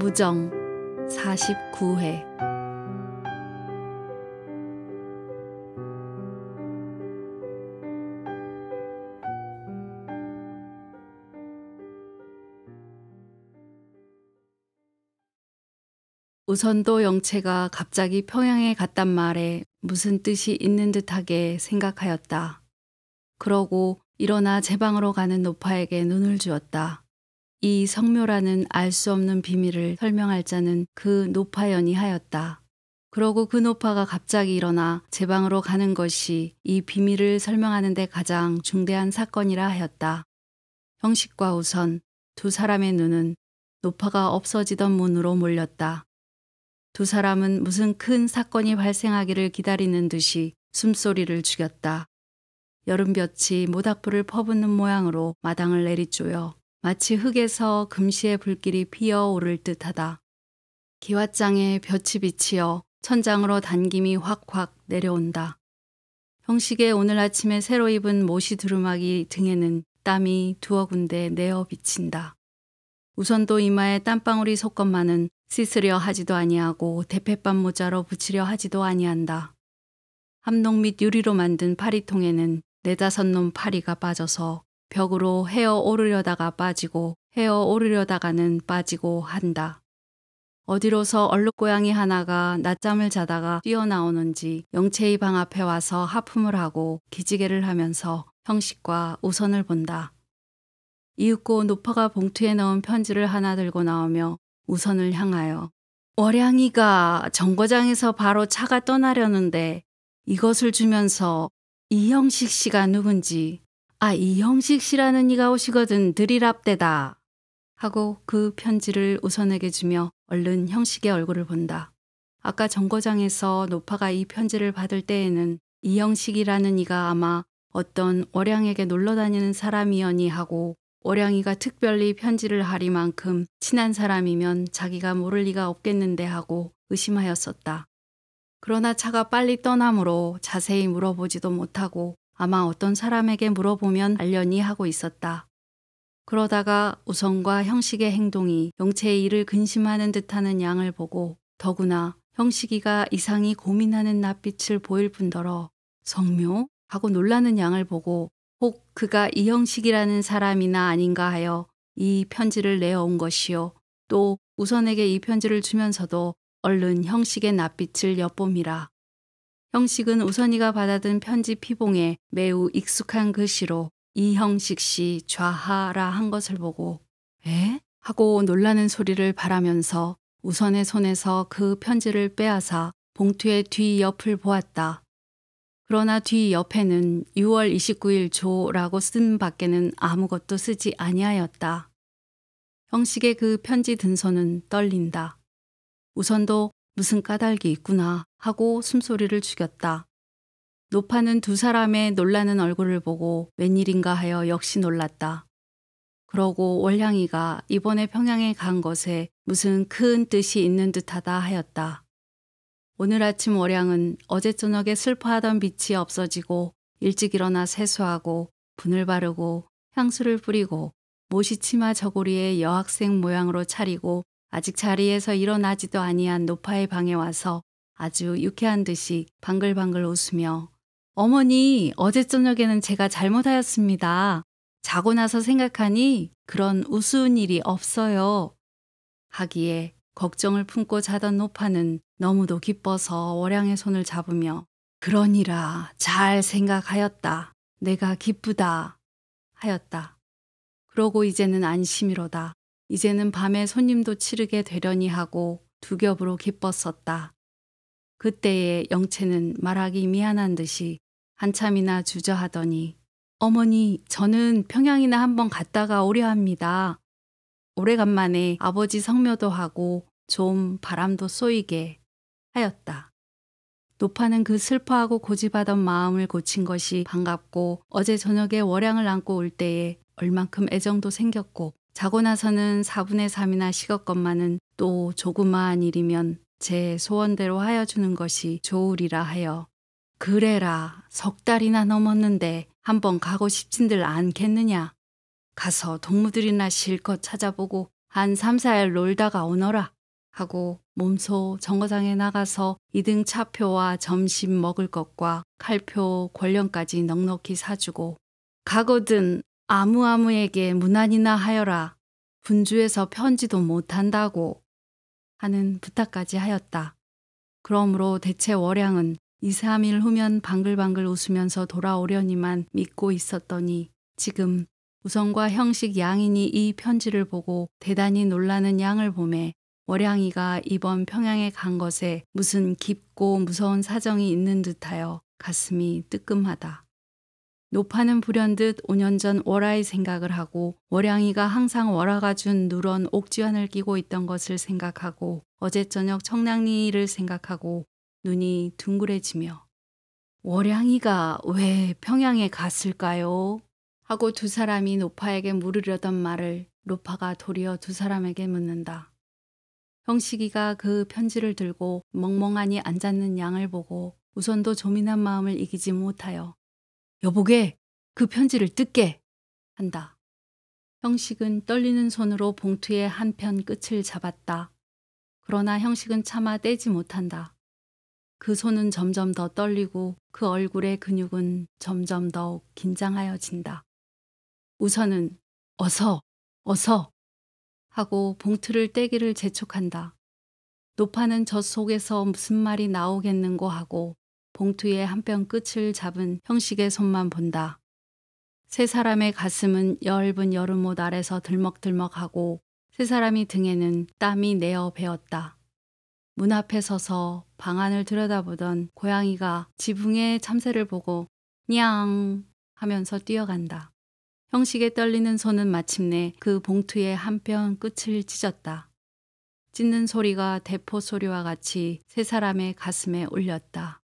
무정 49회 우선도 영채가 갑자기 평양에 갔단 말에 무슨 뜻이 있는 듯하게 생각하였다. 그러고 일어나 제 방으로 가는 노파에게 눈을 주었다. 이 성묘라는 알 수 없는 비밀을 설명할 자는 그 노파연이 하였다. 그러고 그 노파가 갑자기 일어나 제 방으로 가는 것이 이 비밀을 설명하는 데 가장 중대한 사건이라 하였다. 형식과 우선 두 사람의 눈은 노파가 없어지던 문으로 몰렸다. 두 사람은 무슨 큰 사건이 발생하기를 기다리는 듯이 숨소리를 죽였다. 여름볕이 모닥불을 퍼붓는 모양으로 마당을 내리쪼여 마치 흙에서 금시의 불길이 피어오를 듯하다. 기왓장에 볕이 비치어 천장으로 단김이 확확 내려온다. 형식의 오늘 아침에 새로 입은 모시 두루마기 등에는 땀이 두어 군데 내어 비친다. 우선도 이마에 땀방울이 솟건만은 씻으려 하지도 아니하고 대패밥 모자로 붙이려 하지도 아니한다. 함농 및 유리로 만든 파리통에는 네다섯 놈 파리가 빠져서 벽으로 헤어 오르려다가 빠지고 헤어 오르려다가는 빠지고 한다. 어디로서 얼룩고양이 하나가 낮잠을 자다가 뛰어나오는지 영채의 방 앞에 와서 하품을 하고 기지개를 하면서 형식과 우선을 본다. 이윽고 노파가 봉투에 넣은 편지를 하나 들고 나오며 우선을 향하여 월양이가 정거장에서 바로 차가 떠나려는데 이것을 주면서 이형식 씨가 누군지 아, 이형식 씨라는 이가 오시거든 드리랍대다 하고 그 편지를 우선에게 주며 얼른 형식의 얼굴을 본다. 아까 정거장에서 노파가 이 편지를 받을 때에는 이형식이라는 이가 아마 어떤 월양에게 놀러 다니는 사람이었니 하고 월양이가 특별히 편지를 하리만큼 친한 사람이면 자기가 모를 리가 없겠는데 하고 의심하였었다. 그러나 차가 빨리 떠나므로 자세히 물어보지도 못하고 아마 어떤 사람에게 물어보면 알려니 하고 있었다. 그러다가 우선과 형식의 행동이 영체의 일을 근심하는 듯하는 양을 보고 더구나 형식이가 이상히 고민하는 낯빛을 보일 뿐더러 성묘? 하고 놀라는 양을 보고 혹 그가 이형식이라는 사람이나 아닌가 하여 이 편지를 내어온 것이요. 또 우선에게 이 편지를 주면서도 얼른 형식의 낯빛을 엿봅니다. 형식은 우선이가 받아든 편지 피봉에 매우 익숙한 글씨로 이형식 씨 좌하라 한 것을 보고 에? 하고 놀라는 소리를 바라면서 우선의 손에서 그 편지를 빼앗아 봉투의 뒤 옆을 보았다. 그러나 뒤 옆에는 6월 29일 조라고 쓴 밖에는 아무것도 쓰지 아니하였다. 형식의 그 편지 든 손은 떨린다. 우선도 무슨 까닭이 있구나 하고 숨소리를 죽였다. 노파는 두 사람의 놀라는 얼굴을 보고 웬일인가 하여 역시 놀랐다. 그러고 월향이가 이번에 평양에 간 것에 무슨 큰 뜻이 있는 듯하다 하였다. 오늘 아침 월향은 어제 저녁에 슬퍼하던 빛이 없어지고 일찍 일어나 세수하고 분을 바르고 향수를 뿌리고 모시 치마 저고리에 여학생 모양으로 차리고 아직 자리에서 일어나지도 아니한 노파의 방에 와서 아주 유쾌한 듯이 방글방글 웃으며 어머니 어제 저녁에는 제가 잘못하였습니다. 자고 나서 생각하니 그런 우스운 일이 없어요. 하기에 걱정을 품고 자던 노파는 너무도 기뻐서 월양의 손을 잡으며 그러니라 잘 생각하였다. 내가 기쁘다 하였다. 그러고 이제는 안심이로다. 이제는 밤에 손님도 치르게 되려니 하고 두 겹으로 기뻤었다. 그때의 영채는 말하기 미안한 듯이 한참이나 주저하더니 어머니 저는 평양이나 한번 갔다가 오려 합니다. 오래간만에 아버지 성묘도 하고 좀 바람도 쏘이게 하였다. 노파는 그 슬퍼하고 고집하던 마음을 고친 것이 반갑고 어제 저녁에 월양을 안고 올 때에 얼만큼 애정도 생겼고 자고 나서는 4분의 3이나 식었건만은 또 조그마한 일이면 제 소원대로 하여 주는 것이 좋으리라 하여 그래라 석 달이나 넘었는데 한번 가고 싶진들 않겠느냐 가서 동무들이나 실컷 찾아보고 한 3, 4일 놀다가 오너라 하고 몸소 정거장에 나가서 2등 차표와 점심 먹을 것과 칼표 권련까지 넉넉히 사주고 가거든 아무아무에게 무난이나 하여라. 분주에서 편지도 못한다고 하는 부탁까지 하였다. 그러므로 대체 월양은 2, 3일 후면 방글방글 웃으면서 돌아오려니만 믿고 있었더니 지금 우성과 형식 양인이 이 편지를 보고 대단히 놀라는 양을 보매 월양이가 이번 평양에 간 것에 무슨 깊고 무서운 사정이 있는 듯하여 가슴이 뜨끔하다. 노파는 불현듯 5년 전 월아의 생각을 하고 월양이가 항상 월아가 준 누런 옥지환을 끼고 있던 것을 생각하고 어제 저녁 청량리를 생각하고 눈이 둥그레지며 월양이가 왜 평양에 갔을까요? 하고 두 사람이 노파에게 물으려던 말을 노파가 도리어 두 사람에게 묻는다. 형식이가 그 편지를 들고 멍멍하니 앉았는 양을 보고 우선도 조민한 마음을 이기지 못하여 여보게, 그 편지를 뜯게 한다. 형식은 떨리는 손으로 봉투의 한편 끝을 잡았다. 그러나 형식은 차마 떼지 못한다. 그 손은 점점 더 떨리고 그 얼굴의 근육은 점점 더욱 긴장하여진다. 우선은 어서, 어서 하고 봉투를 떼기를 재촉한다. 노파는 저 속에서 무슨 말이 나오겠는고 하고 봉투의 한뼘 끝을 잡은 형식의 손만 본다. 세 사람의 가슴은 엷은 여름옷 아래서 들먹들먹하고 세 사람이 등에는 땀이 내어 배었다. 문 앞에 서서 방 안을 들여다보던 고양이가 지붕에 참새를 보고 냥 하면서 뛰어간다. 형식에 떨리는 손은 마침내 그 봉투의 한뼘 끝을 찢었다. 찢는 소리가 대포 소리와 같이 세 사람의 가슴에 울렸다.